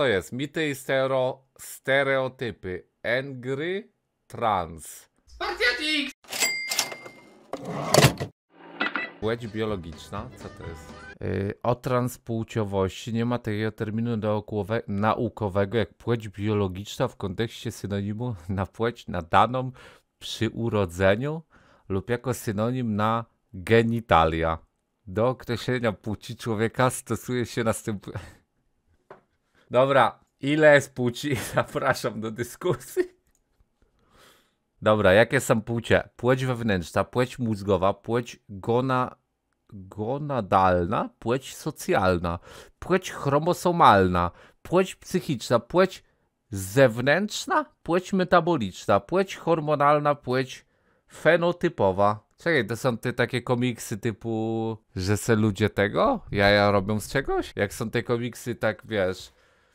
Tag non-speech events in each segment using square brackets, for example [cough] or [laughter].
to jest? Mity i stereotypy. Angry trans. Spartiatik! Płeć biologiczna? Co to jest? Yy, o transpłciowości nie ma takiego terminu naukowe, naukowego jak płeć biologiczna w kontekście synonimu na płeć nadaną przy urodzeniu lub jako synonim na genitalia. Do określenia płci człowieka stosuje się następujące. Dobra, ile jest płci? [laughs] Zapraszam do dyskusji. Dobra, jakie są płcie? Płeć wewnętrzna, płeć mózgowa, płeć gona, gonadalna, płeć socjalna, płeć chromosomalna, płeć psychiczna, płeć zewnętrzna, płeć metaboliczna, płeć hormonalna, płeć fenotypowa. Czekaj, to są te takie komiksy typu, że se ludzie tego jaja robią z czegoś? Jak są te komiksy tak, wiesz,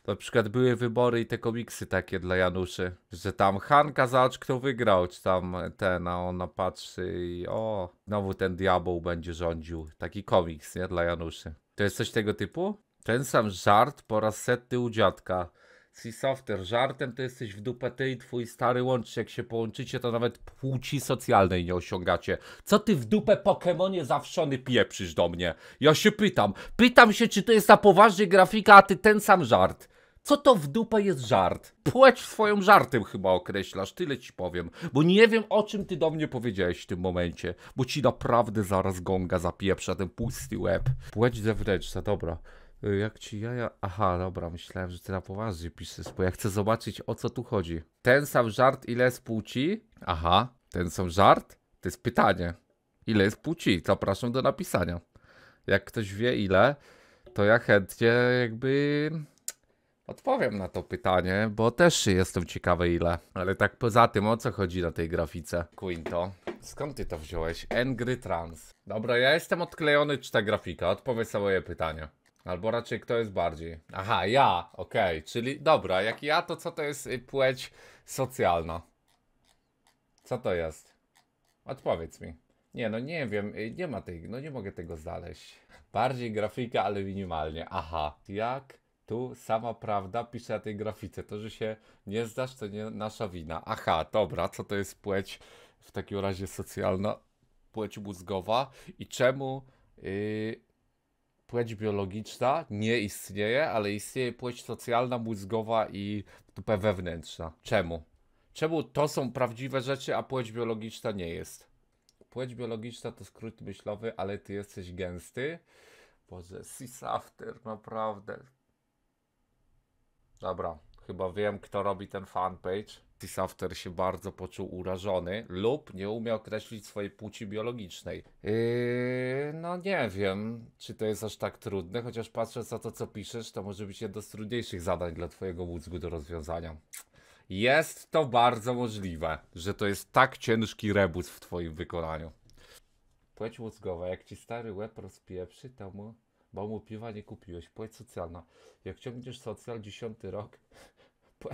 na przykład były wybory i te komiksy takie dla Januszy, że tam Hanka zobacz kto wygrał, czy tam ten, a ona patrzy i o, znowu ten diabeł będzie rządził. Taki komiks, nie, dla Januszy. To jest coś tego typu? Ten sam żart po raz setny u dziadka. C-Software, żartem to jesteś w dupę ty i twój stary łączy. Jak się połączycie, to nawet płci socjalnej nie osiągacie. Co ty w dupę Pokemonie zawszony pieprzysz do mnie? Ja się pytam. Pytam się, czy to jest na poważnie grafika, a ty ten sam żart. Co to w dupę jest żart? Płeć swoją żartem chyba określasz, tyle ci powiem. Bo nie wiem, o czym ty do mnie powiedziałeś w tym momencie. Bo ci naprawdę zaraz gonga zapieprza ten pusty łeb. Płeć zewnętrzna, dobra. Y, jak ci jaja... Aha, dobra, myślałem, że ty na poważnie piszesz, bo ja chcę zobaczyć, o co tu chodzi. Ten sam żart, ile jest płci? Aha, ten sam żart? To jest pytanie. Ile jest płci? Zapraszam do napisania. Jak ktoś wie ile, to ja chętnie jakby Odpowiem na to pytanie, bo też jestem ciekawy ile. Ale tak poza tym, o co chodzi na tej grafice? Quinto, skąd ty to wziąłeś? Angry Trans. Dobra, ja jestem odklejony, czy ta grafika? Odpowiedz na moje pytanie. Albo raczej kto jest bardziej. Aha, ja, okej, okay. czyli dobra, jak ja, to co to jest y, płeć socjalna? Co to jest? Odpowiedz mi. Nie, no nie wiem, y, nie ma tej, no nie mogę tego znaleźć. Bardziej grafika, ale minimalnie. Aha, jak? Tu sama prawda pisze na tej grafice. To, że się nie zdasz, to nie nasza wina. Aha, dobra, co to jest płeć w takim razie socjalna, płeć mózgowa i czemu yy, płeć biologiczna nie istnieje, ale istnieje płeć socjalna, mózgowa i dupę wewnętrzna. Czemu? Czemu to są prawdziwe rzeczy, a płeć biologiczna nie jest? Płeć biologiczna to skrót myślowy, ale ty jesteś gęsty. Boże, sis after, naprawdę. Dobra, chyba wiem, kto robi ten fanpage. Tisafter się bardzo poczuł urażony lub nie umie określić swojej płci biologicznej. Yy, no nie wiem, czy to jest aż tak trudne, chociaż patrząc na to, co piszesz, to może być jedno z trudniejszych zadań dla twojego mózgu do rozwiązania. Jest to bardzo możliwe, że to jest tak ciężki rebus w twoim wykonaniu. Płeć mózgowa, jak ci stary łeb rozpieprzy, to mu bo mu piwa nie kupiłeś, płeć socjalna. Jak ciągniesz socjal, dziesiąty rok, [laughs]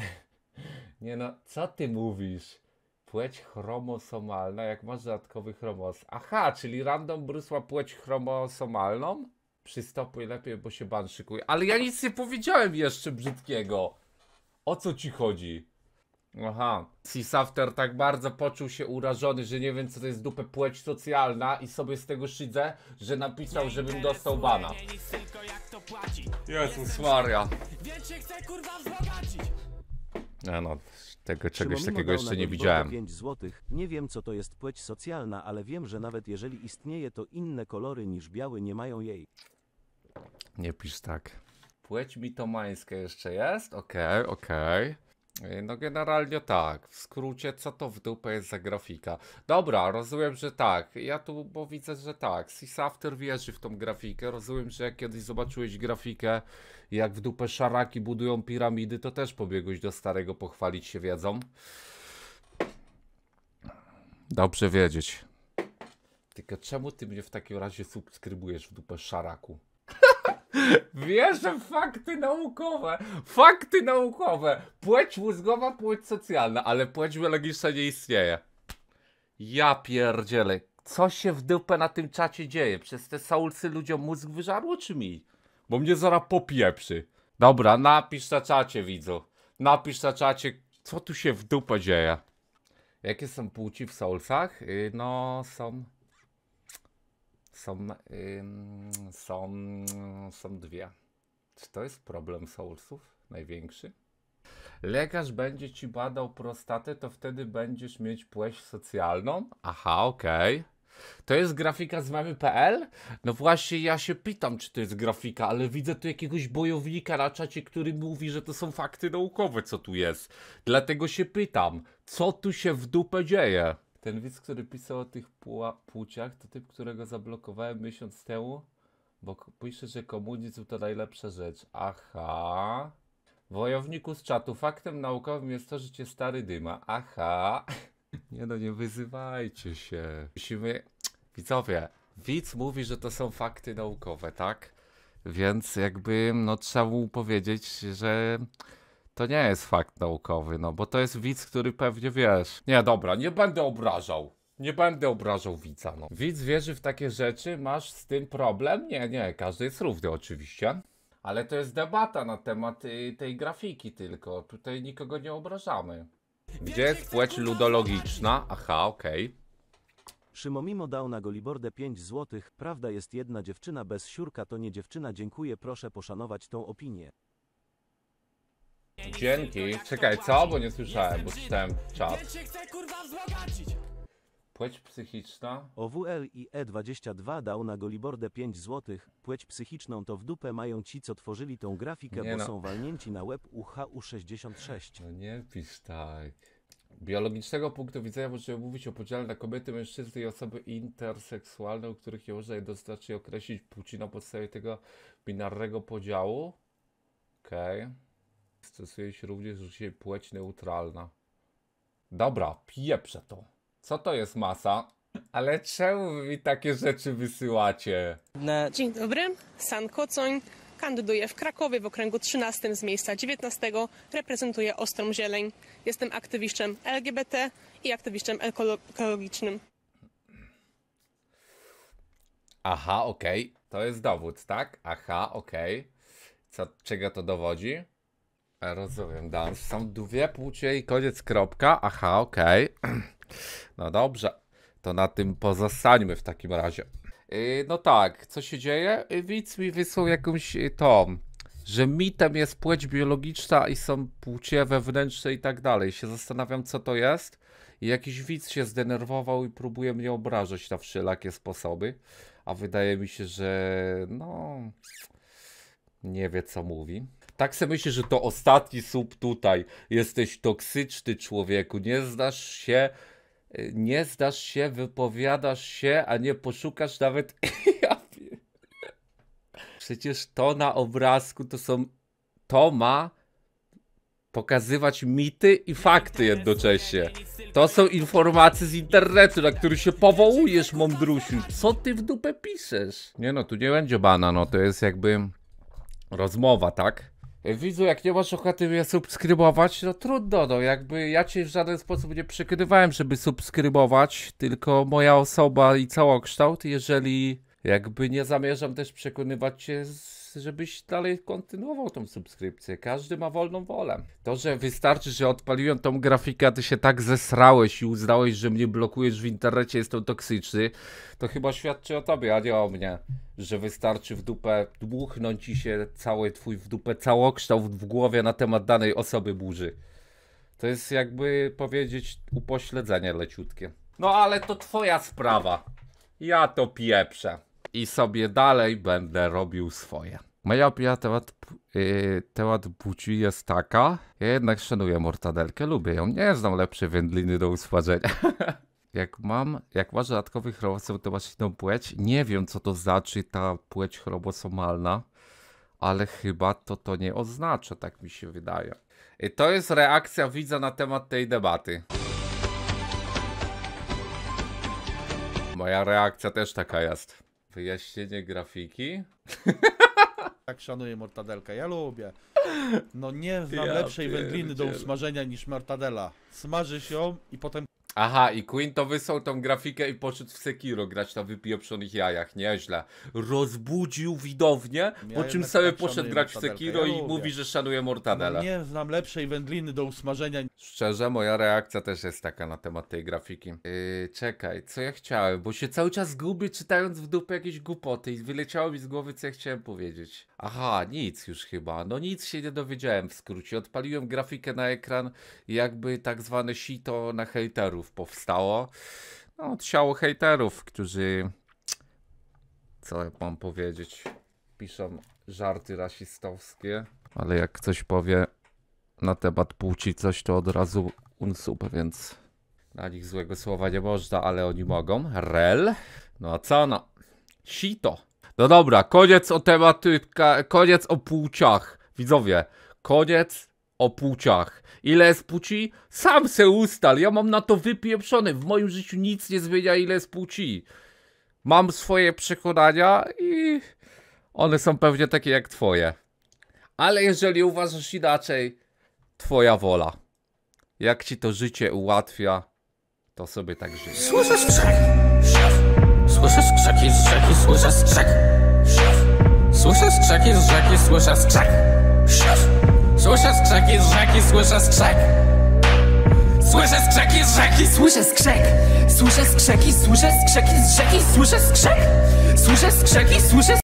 nie no, co ty mówisz? Płeć chromosomalna, jak masz dodatkowy chromos. Aha, czyli random brusła płeć chromosomalną? Przystopuj lepiej, bo się ban szykuje. Ale ja nic nie powiedziałem jeszcze brzydkiego. O co ci chodzi? Aha. Seasafter tak bardzo poczuł się urażony, że nie wiem co to jest dupę płeć socjalna i sobie z tego szydzę, że napisał, żebym dostał bana. Jezus Maria. Więc No, tego, czegoś takiego jeszcze nie widziałem. 5 złotych. Nie wiem co to jest płeć socjalna, ale wiem, że nawet jeżeli istnieje, to inne kolory niż biały nie mają jej. Nie pisz tak. Płeć mitomańska jeszcze jest? Okej, okay, okej. Okay. Yy, no generalnie tak, w skrócie co to w dupę jest za grafika. Dobra, rozumiem, że tak. Ja tu, bo widzę, że tak, Seasafter wierzy w tą grafikę. Rozumiem, że jak kiedyś zobaczyłeś grafikę, jak w dupę szaraki budują piramidy, to też pobiegłeś do starego pochwalić się wiedzą. Dobrze wiedzieć. Tylko czemu ty mnie w takim razie subskrybujesz w dupę szaraku? Wierzę w fakty naukowe. Fakty naukowe. Płeć mózgowa, płeć socjalna, ale płeć biologiczna nie istnieje. Ja pierdzielę. Co się w dupę na tym czacie dzieje? Przez te saulsy ludziom mózg wyżarło czy mi? Bo mnie zaraz popieprzy. Dobra, napisz na czacie widzu. Napisz na czacie, co tu się w dupę dzieje. Jakie są płci w saulsach? Y, no, są... Są, ym, są, są dwie. Czy to jest problem Soulsów największy? Lekarz będzie ci badał prostatę, to wtedy będziesz mieć płeć socjalną? Aha, okej. Okay. To jest grafika z mamy.pl? No właśnie, ja się pytam, czy to jest grafika, ale widzę tu jakiegoś bojownika na czacie, który mówi, że to są fakty naukowe, co tu jest. Dlatego się pytam, co tu się w dupę dzieje? Ten widz, który pisał o tych płciach, to typ, którego zablokowałem miesiąc temu, bo pisze, że komunizm to najlepsza rzecz. Aha. Wojowniku z czatu, faktem naukowym jest to, że cię stary dyma. Aha. [laughs] Nie no, nie wyzywajcie się. Musimy... Widzowie, widz mówi, że to są fakty naukowe, tak? Więc jakby, no trzeba mu powiedzieć, że to nie jest fakt naukowy, no bo to jest widz, który pewnie wiesz. Nie, dobra, nie będę obrażał. Nie będę obrażał widza, no. Widz wierzy w takie rzeczy, masz z tym problem? Nie, nie, każdy jest równy oczywiście. Ale to jest debata na temat y, tej grafiki tylko. Tutaj nikogo nie obrażamy. Gdzie jest płeć ludologiczna? Aha, okej. Okay. Szymomimo dał na Golibordę 5 złotych. Prawda jest jedna dziewczyna bez siurka to nie dziewczyna. Dziękuję, proszę poszanować tą opinię. Dzięki. Czekaj, co? Bo nie słyszałem, bo czytałem czat. Płeć psychiczna? OWL i E22 dał na Golibordę 5 zł. Płeć psychiczną to w dupę mają ci, co tworzyli tą grafikę, Nie bo no. są walnięci na łeb hu 66 No nie pisz tak. Biologicznego punktu widzenia możemy mówić o podziale na kobiety, mężczyzny i osoby interseksualne, u których nie można jednoznacznie określić płci na podstawie tego binarnego podziału. Okej. Okay. Stosuje się również użycie płeć neutralna. Dobra, pieprzę to. Co to jest masa? Ale czemu mi takie rzeczy wysyłacie? Dzień dobry, San Kocoń. Kandyduję w Krakowie w okręgu 13 z miejsca 19. Reprezentuję Ostrą Zieleń. Jestem aktywistem LGBT i aktywistem ekologicznym. Aha, okej. Okay. To jest dowód, tak? Aha, okej. Okay. Czego to dowodzi? Rozumiem, Dan. Są dwie płcie i koniec, kropka. Aha, okej. Okay. [clears throat] No dobrze, to na tym pozostańmy w takim razie. Y, no tak, co się dzieje? Y, widz mi wysłał jakąś yy, tom, że mitem jest płeć biologiczna i są płcie wewnętrzne i tak dalej. Się zastanawiam, co to jest. I jakiś widz się zdenerwował i próbuje mnie obrażać na wszelakie sposoby. A wydaje mi się, że no... Nie wie, co mówi tak sobie myślę, że to ostatni sub tutaj. Jesteś toksyczny człowieku, nie zdasz się, nie zdasz się, wypowiadasz się, a nie poszukasz nawet... [laughs] Przecież to na obrazku to są... To ma pokazywać mity i fakty jednocześnie. To są informacje z internetu, na który się powołujesz, mądrusiu. Co ty w dupę piszesz? Nie no, tu nie będzie bana, no to jest jakby rozmowa, tak? E, Widzę, jak nie masz ochoty mnie subskrybować, no trudno, no jakby ja cię w żaden sposób nie przekonywałem, żeby subskrybować, tylko moja osoba i całokształt, jeżeli jakby nie zamierzam też przekonywać cię z żebyś dalej kontynuował tą subskrypcję. Każdy ma wolną wolę. To, że wystarczy, że odpaliłem tą grafikę, a ty się tak zesrałeś i uznałeś, że mnie blokujesz w internecie, jestem toksyczny, to chyba świadczy o tobie, a nie o mnie. Że wystarczy w dupę dmuchnąć i się cały twój w dupę całokształt w głowie na temat danej osoby burzy. To jest jakby powiedzieć upośledzenie leciutkie. No ale to twoja sprawa. Ja to pieprzę i sobie dalej będę robił swoje. Moja opinia temat, yy, temat buci jest taka, ja jednak szanuję mortadelkę, lubię ją, nie znam lepszej wędliny do usmażenia. [laughs] jak mam, jak masz dodatkowy chromosom, to właśnie inną płeć. Nie wiem, co to znaczy ta płeć chromosomalna, ale chyba to to nie oznacza, tak mi się wydaje. I y, to jest reakcja widza na temat tej debaty. Moja reakcja też taka jest. Wyjaśnienie grafiki? Tak szanuję mortadelkę, ja lubię. No nie znam Ja lepszej wędliny do usmażenia niż mortadela. Smaży się ją i potem Aha, i Queen to wysłał tą grafikę i poszedł w Sekiro grać na wypieprzonych jajach, nieźle. Rozbudził widownię, ja po czym sobie tak poszedł grać w Sekiro ja i mówi, że szanuje mortadela. No nie znam lepszej wędliny do usmażenia. Szczerze, moja reakcja też jest taka na temat tej grafiki. Yy, czekaj, co ja chciałem, bo się cały czas gubię czytając w dupę jakieś głupoty i wyleciało mi z głowy, co ja chciałem powiedzieć. Aha, nic już chyba, no nic się nie dowiedziałem w skrócie. Odpaliłem grafikę na ekran, jakby tak zwane sito na hejteru hejterów powstało. No, ciało hejterów, którzy, co mam powiedzieć, piszą żarty rasistowskie, ale jak ktoś powie na temat płci coś, to od razu unsub, więc na nich złego słowa nie można, ale oni mogą. Rel. No a co no? Sito. No dobra, koniec o tematyka, koniec o płciach. Widzowie, koniec o płciach. Ile jest płci? Sam se ustal, ja mam na to wypieprzone. W moim życiu nic nie zmienia, ile jest płci. Mam swoje przekonania i one są pewnie takie jak twoje. Ale jeżeli uważasz inaczej, twoja wola. Jak ci to życie ułatwia, to sobie tak żyj. Słyszę skrzek, Słyszę skrzeki z rzeki, słyszę skrzek, Słyszę skrzeki z rzeki, słyszę skrzek, Słyszę skrzeki z rzeki, słyszę skrzek Słyszę skrzeki z rzeki, słyszę skrzek Słyszę skrzeki, słyszę skrzeki z rzeki, słyszę skrzek Słyszę skrzeki, słyszę